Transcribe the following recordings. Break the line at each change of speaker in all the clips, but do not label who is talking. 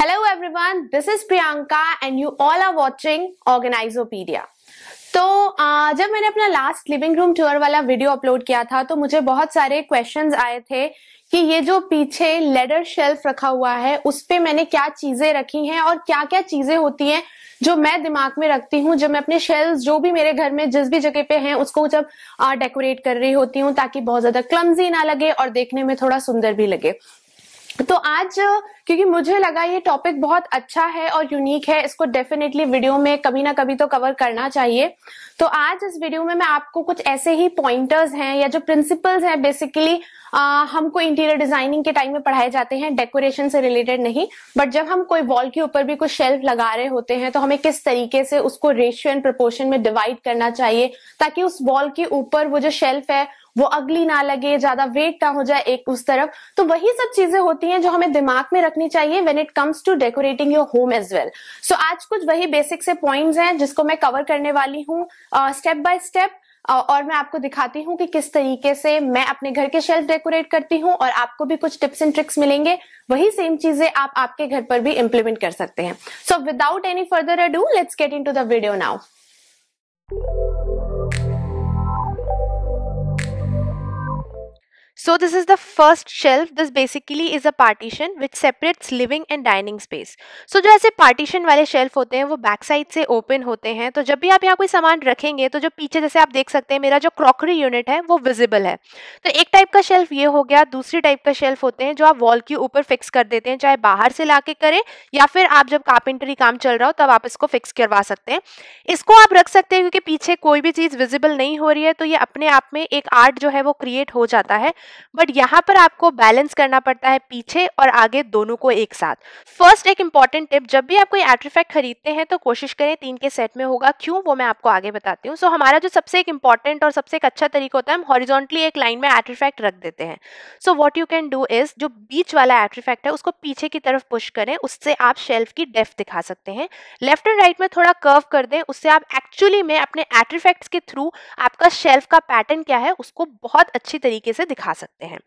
Hello everyone this is Priyanka and you all are watching Organizopedia तो जब मैंने अपना लास्ट लिविंग रूम टूर वाला वीडियो अपलोड किया था तो मुझे बहुत सारे क्वेश्चंस आए थे कि ये जो पीछे लेडर शेल्फ रखा हुआ है उस पर मैंने क्या चीजें रखी हैं और क्या क्या चीजें होती हैं जो मैं दिमाग में रखती हूँ जब मैं अपने शेल्फ जो भी मेरे घर में जिस भी जगह पे हैं उसको जब डेकोरेट कर रही होती हूँ ताकि बहुत ज्यादा क्लमजी ना लगे और देखने में थोड़ा सुंदर भी लगे तो आज क्योंकि मुझे लगा ये टॉपिक बहुत अच्छा है और यूनिक है इसको डेफिनेटली वीडियो में कभी ना कभी तो कवर करना चाहिए तो आज इस वीडियो में मैं आपको कुछ ऐसे ही पॉइंटर्स हैं या जो प्रिंसिपल्स हैं बेसिकली हमको इंटीरियर डिजाइनिंग के टाइम में पढ़ाए जाते हैं डेकोरेशन से रिलेटेड नहीं बट जब हम कोई वॉल के ऊपर भी कुछ शेल्फ लगा रहे होते हैं तो हमें किस तरीके से उसको रेशियो एंड प्रपोर्शन में डिवाइड करना चाहिए ताकि उस वॉल के ऊपर वो जो शेल्फ है वो अगली ना लगे ज्यादा वेट ना हो जाए एक उस तरफ तो वही सब चीजें होती हैं जो हमें दिमाग में रखनी चाहिए when it comes to decorating your home as well so आज कुछ वही बेसिक से पॉइंट्स हैं जिसको मैं कवर करने वाली हूँ स्टेप बाय स्टेप और मैं आपको दिखाती हूँ कि किस तरीके से मैं अपने घर के शेल्फ डेकोरेट करती हूँ और आपको भी कुछ टिप्स एंड ट्रिक्स मिलेंगे वही सेम चीजें आप आपके घर पर भी इम्प्लीमेंट कर सकते हैं so without any further ado let's get into the video now So this is the first shelf. This basically is a partition which separates living and dining space. So जो ऐसे partition वाले shelf होते हैं वो back side से open होते हैं तो जब भी आप यहाँ कोई सामान रखेंगे तो जो पीछे जैसे आप देख सकते हैं मेरा जो क्रॉकरी यूनिट है वो विजिबल है तो एक टाइप का शेल्फ ये हो गया दूसरी टाइप का शेल्फ होते हैं जो आप वॉल के ऊपर फिक्स कर देते हैं चाहे बाहर से ला करें या फिर आप जब कार्पेंटरी काम चल रहा हो तब आप इसको फिक्स करवा सकते हैं इसको आप रख सकते हैं क्योंकि पीछे कोई भी चीज़ विजिबल नहीं हो रही है तो ये अपने आप में एक आर्ट जो है वो क्रिएट हो जाता है बट यहाँ पर आपको बैलेंस करना पड़ता है पीछे और आगे दोनों को एक साथ फर्स्ट एक इंपॉर्टेंट टिप जब भी आप कोई आर्टिफैक्ट खरीदते हैं तो कोशिश करें तीन के सेट में होगा क्यों वो मैं आपको आगे बताती हूँ सो so, हमारा जो सबसे एक इंपॉर्टेंट और सबसे एक अच्छा तरीका होता है हम हॉरिजॉन्टली एक लाइन में आर्टिफैक्ट रख देते हैं so what you can do is जो बीच वाला आर्टिफैक्ट है उसको पीछे की तरफ पुश करें उससे आप शेल्फ की डेफ दिखा सकते हैं लेफ्ट एंड राइट में थोड़ा कर्व कर दें उससे आप एक्चुअली में अपने आर्टिफैक्ट्स के थ्रू आपका शेल्फ का पैटर्न क्या है उसको बहुत अच्छी तरीके से दिखा सकते हैं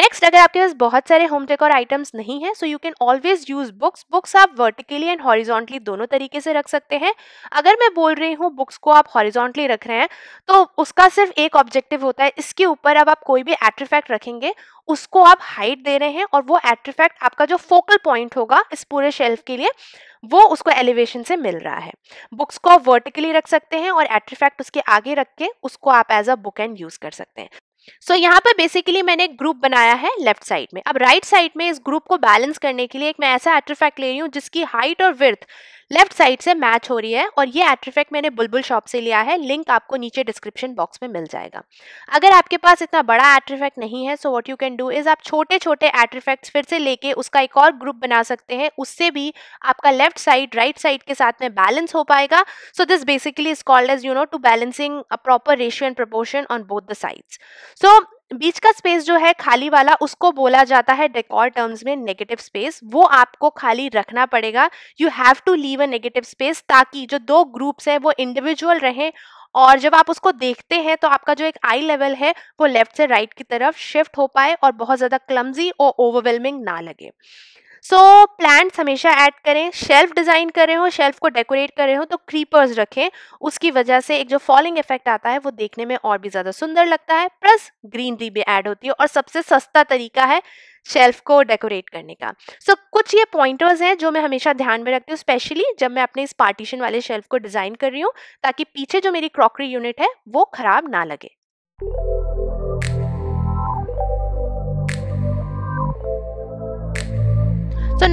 नेक्स्ट अगर आपके पास बहुत सारे होम डेकोर आइटम्स नहीं है so you can always use books books आप वर्टिकली एंड हॉरिजॉन्टली दोनों तरीके से रख सकते हैं अगर मैं बोल रही हूँ बुक्स को आप हॉरिजॉन्टली रख रहे हैं तो उसका सिर्फ एक ऑब्जेक्टिव होता है इसके ऊपर अब आप कोई भी एट्रीफैक्ट रखेंगे उसको आप हाइट दे रहे हैं और वो एट्रीफैक्ट आपका जो फोकल पॉइंट होगा इस पूरे शेल्फ के लिए वो उसको एलिवेशन से मिल रहा है बुक्स को आप वर्टिकली रख सकते हैं और एट्रीफैक्ट उसके आगे रख के उसको आप as a bookend use कर सकते हैं सो so, यहाँ पर बेसिकली मैंने एक ग्रुप बनाया है लेफ्ट साइड में अब राइट right साइड में इस ग्रुप को बैलेंस करने के लिए एक मैं ऐसा एट्रोफैक्ट ले रही हूँ जिसकी हाइट और विर्थ लेफ्ट साइड से मैच हो रही है और ये एट्रीफेक्ट मैंने बुलबुल शॉप से लिया है लिंक आपको नीचे डिस्क्रिप्शन बॉक्स में मिल जाएगा अगर आपके पास इतना बड़ा एट्रीफेक्ट नहीं है so what you can do is आप छोटे छोटे एट्रीफेक्ट्स फिर से लेके उसका एक और ग्रुप बना सकते हैं उससे भी आपका लेफ्ट साइड राइट साइड के साथ में बैलेंस हो पाएगा so this basically is called as you know to balancing a proper ratio and proportion on both the sides so बीच का स्पेस जो है खाली वाला उसको बोला जाता है डेकोर टर्म्स में नेगेटिव स्पेस वो आपको खाली रखना पड़ेगा you have to leave a negative space ताकि जो दो ग्रुप्स हैं वो इंडिविजुअल रहें और जब आप उसको देखते हैं तो आपका जो एक आई लेवल है वो लेफ्ट से राइट right की तरफ शिफ्ट हो पाए और बहुत ज़्यादा क्लमजी और ओवरवेलमिंग ना लगे सो प्लांट्स हमेशा ऐड करें शेल्फ डिज़ाइन कर रहे हो शेल्फ को डेकोरेट कर रहे हो तो क्रीपर्स रखें उसकी वजह से एक जो फॉलिंग इफेक्ट आता है वो देखने में और भी ज़्यादा सुंदर लगता है प्लस ग्रीनरी भी ऐड होती है और सबसे सस्ता तरीका है शेल्फ को डेकोरेट करने का सो so, कुछ ये पॉइंटर्स हैं जो मैं हमेशा ध्यान में रखती हूँ स्पेशली जब मैं अपने इस पार्टीशन वाले शेल्फ को डिज़ाइन कर रही हूँ ताकि पीछे जो मेरी क्रॉकरी यूनिट है वो ख़राब ना लगे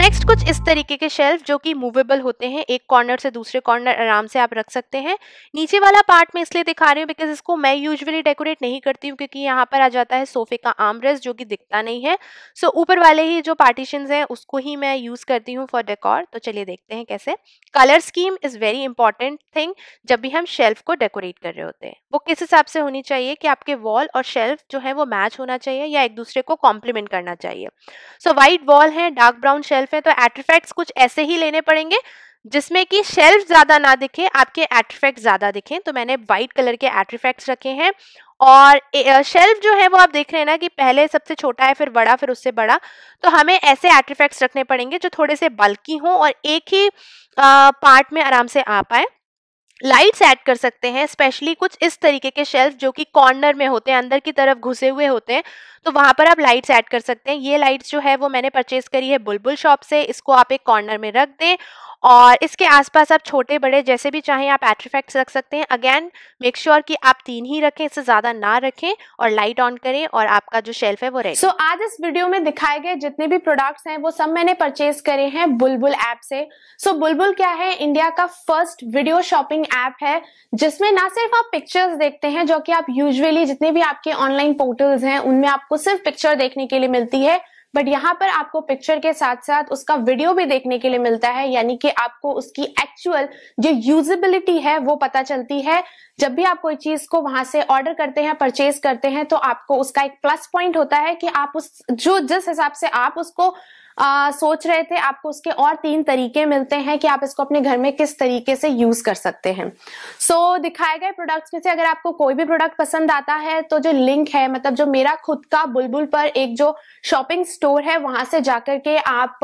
नेक्स्ट कुछ इस तरीके के शेल्फ जो कि मूवेबल होते हैं एक कॉर्नर से दूसरे कॉर्नर आराम से आप रख सकते हैं नीचे वाला पार्ट मैं इसलिए दिखा रही हूँ बिकॉज इसको मैं यूजुअली डेकोरेट नहीं करती हूँ क्योंकि यहाँ पर आ जाता है सोफे का आमरस जो कि दिखता नहीं है सो so, ऊपर वाले ही जो पार्टीशन हैं उसको ही मैं यूज़ करती हूँ फॉर डेकोर तो चलिए देखते हैं कैसे colour scheme is very important thing जब भी हम शेल्फ को डेकोरेट कर रहे होते हैं वो किस हिसाब से होनी चाहिए कि आपके वॉल और शेल्फ जो है वो मैच होना चाहिए या एक दूसरे को कॉम्प्लीमेंट करना चाहिए सो वाइट वॉल है डार्क ब्राउन शेल्फ है तो एट्रोफैक्ट्स कुछ ऐसे ही लेने पड़ेंगे जिसमें कि शेल्फ ज़्यादा ना दिखे आपके एट्रीफैक्ट ज़्यादा दिखें तो मैंने व्हाइट कलर के एट्रीफैक्ट्स रखे हैं और शेल्फ जो है वो आप देख रहे हैं ना कि पहले सबसे छोटा है फिर बड़ा फिर उससे बड़ा तो हमें ऐसे एट्रफेक्ट रखने पड़ेंगे जो थोड़े से बल्कि हों और एक ही पार्ट में आराम से आ पाए लाइट्स ऐड कर सकते हैं स्पेशली कुछ इस तरीके के शेल्फ जो कि कॉर्नर में होते हैं अंदर की तरफ घुसे हुए होते हैं तो वहाँ पर आप लाइट्स ऐड कर सकते हैं ये लाइट्स जो है वो मैंने परचेज़ करी है बुलबुल शॉप से इसको आप एक कॉर्नर में रख दें और इसके आसपास आप छोटे बड़े जैसे भी चाहें आप एट्रीफैक्ट्स रख सकते हैं अगेन मेक श्योर कि आप तीन ही रखें इससे ज़्यादा ना रखें और लाइट ऑन करें और आपका जो शेल्फ है वो रहे सो so, आज इस वीडियो में दिखाए गए जितने भी प्रोडक्ट्स हैं वो सब मैंने परचेज करे हैं बुलबुल ऐप से सो so, बुलबुल क्या है इंडिया का फर्स्ट वीडियो शॉपिंग ऐप है जिसमें ना सिर्फ आप पिक्चर्स देखते हैं जो कि आप यूजुअली जितने भी आपके ऑनलाइन पोर्टल्स हैं उनमें आपको सिर्फ पिक्चर देखने के लिए मिलती है बट यहाँ पर आपको पिक्चर के साथ साथ उसका वीडियो भी देखने के लिए मिलता है यानी कि आपको उसकी एक्चुअल जो यूजेबिलिटी है वो पता चलती है जब भी आप कोई चीज को वहां से ऑर्डर करते हैं परचेज करते हैं तो आपको उसका एक प्लस पॉइंट होता है कि आप उस जो जिस हिसाब से आप उसको आ, सोच रहे थे आपको उसके और तीन तरीके मिलते हैं कि आप इसको अपने घर में किस तरीके से यूज कर सकते हैं सो so, दिखाए गए प्रोडक्ट्स में से अगर आपको कोई भी प्रोडक्ट पसंद आता है तो जो लिंक है मतलब जो मेरा खुद का बुलबुल पर एक जो शॉपिंग स्टोर है वहां से जाकर के आप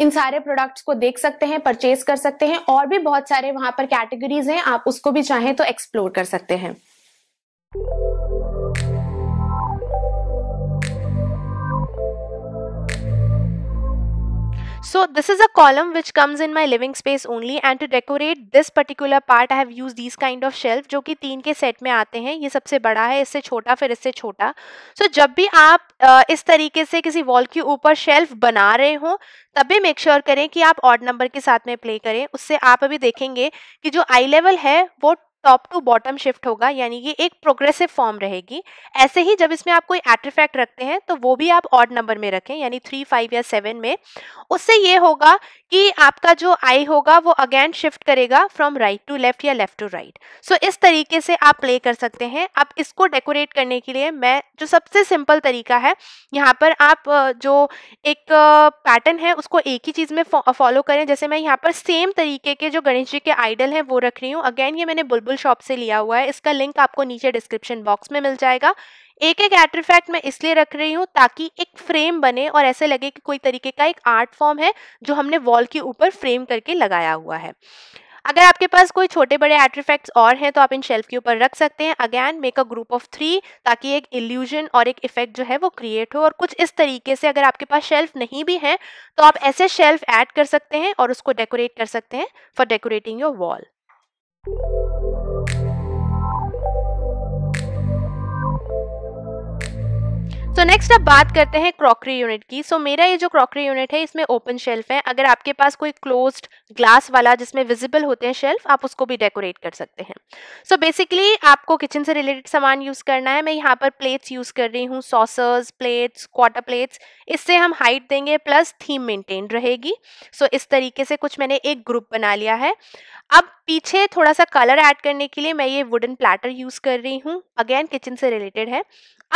इन सारे प्रोडक्ट्स को देख सकते हैं परचेज कर सकते हैं और भी बहुत सारे वहां पर कैटेगरीज हैं आप उसको भी चाहें तो एक्सप्लोर कर सकते हैं So this is a column which comes in my living space only and to decorate this particular part I have used these kind of shelf jo ki teen ke set mein aate hain ye sabse bada hai isse छोटा fir isse छोटा so, jab bhi aap uh, is tarike se kisi wall ke upar shelf bana rahe ho tab bhi make sure kare ki aap odd number ke sath mein play kare usse aap abhi dekhenge ki jo eye level hai wo top to bottom shift होगा यानी ये एक progressive form रहेगी ऐसे ही जब इसमें आप कोई एट्रीफैक्ट रखते हैं तो वो भी आप ऑड नंबर में रखें यानी थ्री फाइव या सेवन में उससे ये होगा कि आपका जो आई होगा वो अगेन शिफ्ट करेगा फ्रॉम राइट टू लेफ्ट या लेफ्ट टू राइट सो इस तरीके से आप प्ले कर सकते हैं अब इसको डेकोरेट करने के लिए मैं जो सबसे सिंपल तरीका है यहाँ पर आप जो एक पैटर्न है उसको एक ही चीज़ में फॉलो करें जैसे मैं यहाँ पर सेम तरीके के जो गणेश जी के आइडल हैं वो रख रही हूँ अगेन ये मैंने बुलबुल गूगल शॉप से लिया हुआ है इसका लिंक आपको नीचे डिस्क्रिप्शन बॉक्स में मिल जाएगा एक एक एट्रीफैक्ट मैं इसलिए रख रही हूँ ताकि एक फ्रेम बने और ऐसे लगे कि कोई तरीके का एक आर्ट फॉर्म है जो हमने वॉल के ऊपर फ्रेम करके लगाया हुआ है अगर आपके पास कोई छोटे बड़े एट्रीफैक्ट्स और हैं तो आप इन शेल्फ के ऊपर रख सकते हैं again make a group of three ताकि एक इल्यूजन और एक इफेक्ट जो है वो क्रिएट हो और कुछ इस तरीके से अगर आपके पास शेल्फ नहीं भी हैं तो आप ऐसे शेल्फ ऐड कर सकते हैं और उसको डेकोरेट कर सकते हैं for decorating your wall so तो नेक्स्ट अब बात करते हैं क्रॉकरी यूनिट की सो so, मेरा ये जो क्रॉकरी यूनिट है इसमें ओपन शेल्फ है अगर आपके पास कोई क्लोज्ड ग्लास वाला जिसमें विजिबल होते हैं शेल्फ आप उसको भी डेकोरेट कर सकते हैं सो so, बेसिकली आपको किचन से रिलेटेड सामान यूज़ करना है मैं यहाँ पर प्लेट्स यूज़ कर रही हूँ सॉसर्स प्लेट्स क्वार्टर प्लेट्स इससे हम हाइट देंगे प्लस थीम मेंटेन रहेगी सो so, इस तरीके से कुछ मैंने एक ग्रुप बना लिया है अब पीछे थोड़ा सा कलर ऐड करने के लिए मैं ये वुडन प्लेटर यूज़ कर रही हूँ अगेन किचन से रिलेटेड है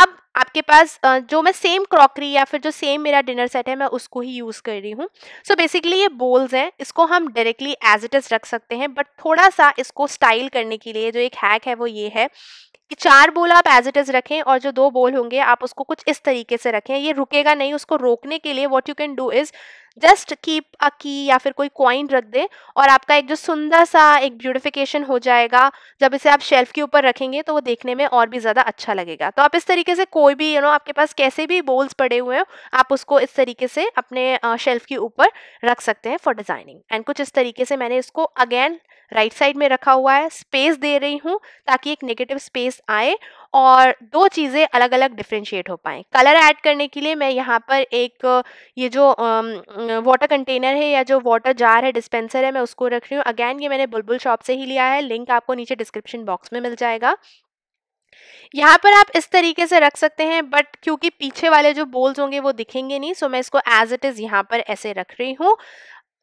अब आपके पास जो मैं सेम क्रॉकरी या फिर जो सेम मेरा डिनर सेट है मैं उसको ही यूज़ कर रही हूँ सो बेसिकली ये बोल्स हैं इसको हम डायरेक्टली एज इट इज़ रख सकते हैं बट थोड़ा सा इसको स्टाइल करने के लिए जो एक हैक है वो ये है कि चार बोल आप एज इट इज़ रखें और जो दो बोल होंगे आप उसको कुछ इस तरीके से रखें ये रुकेगा नहीं उसको रोकने के लिए what you can do is just keep a key या फिर कोई कॉइन रख दें और आपका एक जो सुंदर सा एक ब्यूटिफिकेशन हो जाएगा जब इसे आप शेल्फ के ऊपर रखेंगे तो वो देखने में और भी ज़्यादा अच्छा लगेगा तो आप इस तरीके से कोई भी यू नो आपके पास कैसे भी बोल्स पड़े हुए हो आप उसको इस तरीके से अपने शेल्फ के ऊपर रख सकते हैं फॉर डिज़ाइनिंग एंड कुछ इस तरीके से मैंने इसको अगेन राइट right साइड में रखा हुआ है स्पेस दे रही हूँ ताकि एक नेगेटिव स्पेस आए और दो चीज़ें अलग अलग डिफ्रेंशिएट हो पाएँ कलर ऐड करने के लिए मैं यहाँ पर एक ये जो वाटर कंटेनर है या जो वाटर जार है डिस्पेंसर है मैं उसको रख रही हूँ अगैन ये मैंने बुलबुल शॉप से ही लिया है लिंक आपको नीचे डिस्क्रिप्शन बॉक्स में मिल जाएगा यहाँ पर आप इस तरीके से रख सकते हैं बट क्योंकि पीछे वाले जो बोल्स होंगे वो दिखेंगे नहीं सो मैं इसको एज इट इज़ यहाँ पर ऐसे रख रही हूँ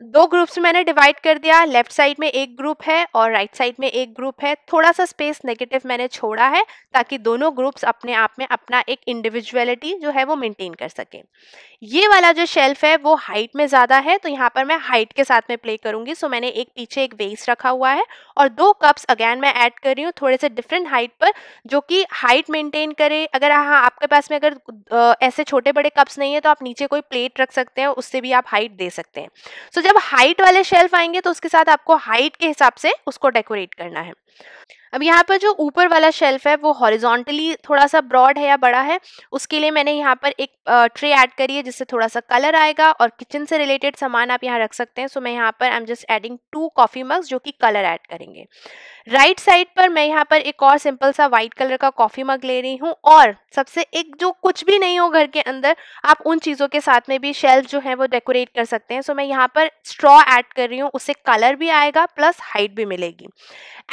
दो ग्रुप्स मैंने डिवाइड कर दिया लेफ्ट साइड में एक ग्रुप है और राइट right साइड में एक ग्रुप है थोड़ा सा स्पेस नेगेटिव मैंने छोड़ा है ताकि दोनों ग्रुप्स अपने आप में अपना एक इंडिविजुअलिटी जो है वो मेंटेन कर सकें ये वाला जो शेल्फ है वो हाइट में ज़्यादा है तो यहाँ पर मैं हाइट के साथ में प्ले करूँगी सो मैंने एक पीछे एक वेस रखा हुआ है और दो कप्स अगैन मैं ऐड कर रही हूँ थोड़े से डिफरेंट हाइट पर जो कि हाइट मेंटेन करे अगर हाँ, हाँ आपके पास में अगर ऐसे छोटे बड़े कप्स नहीं है तो आप नीचे कोई प्लेट रख सकते हैं उससे भी आप हाइट दे सकते हैं सो जब हाइट वाले शेल्फ आएंगे तो उसके साथ आपको हाइट के हिसाब से उसको डेकोरेट करना है अब यहाँ पर जो ऊपर वाला शेल्फ है वो हॉरिजॉन्टली थोड़ा सा ब्रॉड है या बड़ा है उसके लिए मैंने यहाँ पर एक ट्रे ऐड करी है जिससे थोड़ा सा कलर आएगा और किचन से रिलेटेड सामान आप यहाँ रख सकते हैं सो मैं यहाँ पर I am just adding two coffee mugs जो कि कलर ऐड करेंगे राइट right साइड पर मैं यहाँ पर एक और सिंपल सा व्हाइट कलर का कॉफ़ी मग ले रही हूँ और सबसे एक जो कुछ भी नहीं हो घर के अंदर आप उन चीज़ों के साथ में भी शेल्फ जो है वो डेकोरेट कर सकते हैं सो मैं यहाँ पर स्ट्रॉ ऐड कर रही हूँ उससे कलर भी आएगा प्लस हाइट भी मिलेगी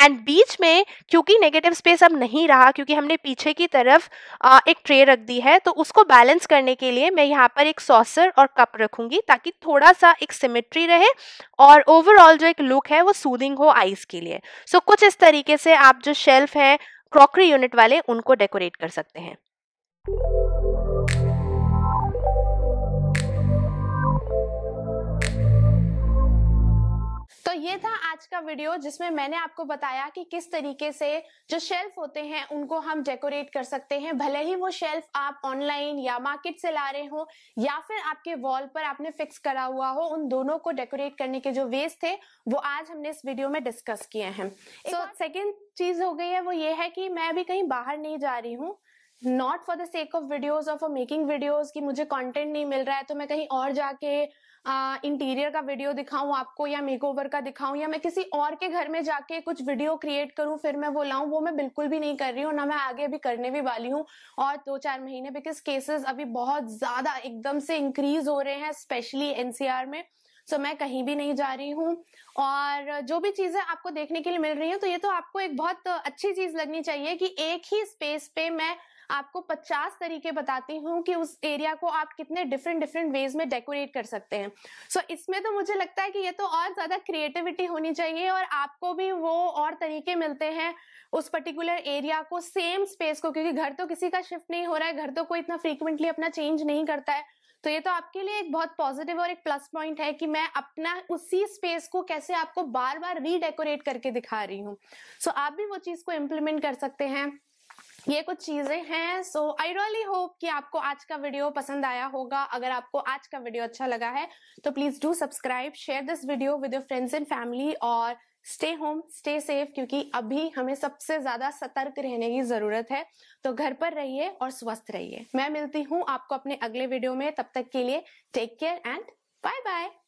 एंड बीच में क्योंकि नेगेटिव स्पेस अब नहीं रहा क्योंकि हमने पीछे की तरफ आ, एक ट्रे रख दी है तो उसको बैलेंस करने के लिए मैं यहाँ पर एक सॉसर और कप रखूंगी ताकि थोड़ा सा एक सिमेट्री रहे और ओवरऑल जो एक लुक है वो सूदिंग हो आइस के लिए सो so, कुछ इस तरीके से आप जो शेल्फ है क्रॉकरी यूनिट वाले उनको डेकोरेट कर सकते हैं तो ये था आज का वीडियो जिसमें मैंने आपको बताया कि किस तरीके से जो शेल्फ होते हैं उनको हम डेकोरेट कर सकते हैं भले ही वो शेल्फ आप ऑनलाइन या मार्केट से ला रहे हो या फिर आपके वॉल पर आपने फिक्स करा हुआ हो उन दोनों को डेकोरेट करने के जो वेज थे वो आज हमने इस वीडियो में डिस्कस किए हैं सो सेकेंड चीज हो गई है वो ये है कि मैं अभी कहीं बाहर नहीं जा रही हूँ not for the sake of videos और फॉर मेकिंग वीडियोज की मुझे कॉन्टेंट नहीं मिल रहा है तो मैं कहीं और जाके इंटीरियर का वीडियो दिखाऊं आपको या मेकओवर का दिखाऊं या मैं किसी और के घर में जाके कुछ वीडियो क्रिएट करूं फिर मैं वो लाऊं वो मैं बिल्कुल भी नहीं कर रही हूँ ना मैं आगे भी करने भी वाली हूँ और दो चार महीने बिकॉज केसेस अभी बहुत ज्यादा एकदम से इंक्रीज हो रहे हैं स्पेशली एनसीआर में सो मैं कहीं भी नहीं जा रही हूँ और जो भी चीजें आपको देखने के लिए मिल रही है तो ये तो आपको एक बहुत अच्छी चीज लगनी चाहिए कि एक ही स्पेस पे मैं आपको 50 तरीके बताती हूँ कि उस एरिया को आप कितने डिफरेंट डिफरेंट वेज में डेकोरेट कर सकते हैं सो so, इसमें तो मुझे लगता है कि ये तो और ज़्यादा क्रिएटिविटी होनी चाहिए और आपको भी वो और तरीके मिलते हैं उस पर्टिकुलर एरिया को सेम स्पेस को क्योंकि घर तो किसी का शिफ्ट नहीं हो रहा है घर तो कोई इतना फ्रीक्वेंटली अपना चेंज नहीं करता है तो ये तो आपके लिए एक बहुत पॉजिटिव और एक प्लस पॉइंट है कि मैं अपना उसी स्पेस को कैसे आपको बार बार रीडेकोरेट करके दिखा रही हूँ सो so, आप भी वो चीज़ को इम्प्लीमेंट कर सकते हैं ये कुछ चीज़ें हैं सो आई रियली होप कि आपको आज का वीडियो पसंद आया होगा अगर आपको आज का वीडियो अच्छा लगा है तो please do subscribe share this video with your friends and family और स्टे होम स्टे सेफ क्योंकि अभी हमें सबसे ज्यादा सतर्क रहने की जरूरत है तो घर पर रहिए और स्वस्थ रहिए मैं मिलती हूँ आपको अपने अगले वीडियो में तब तक के लिए take care and bye bye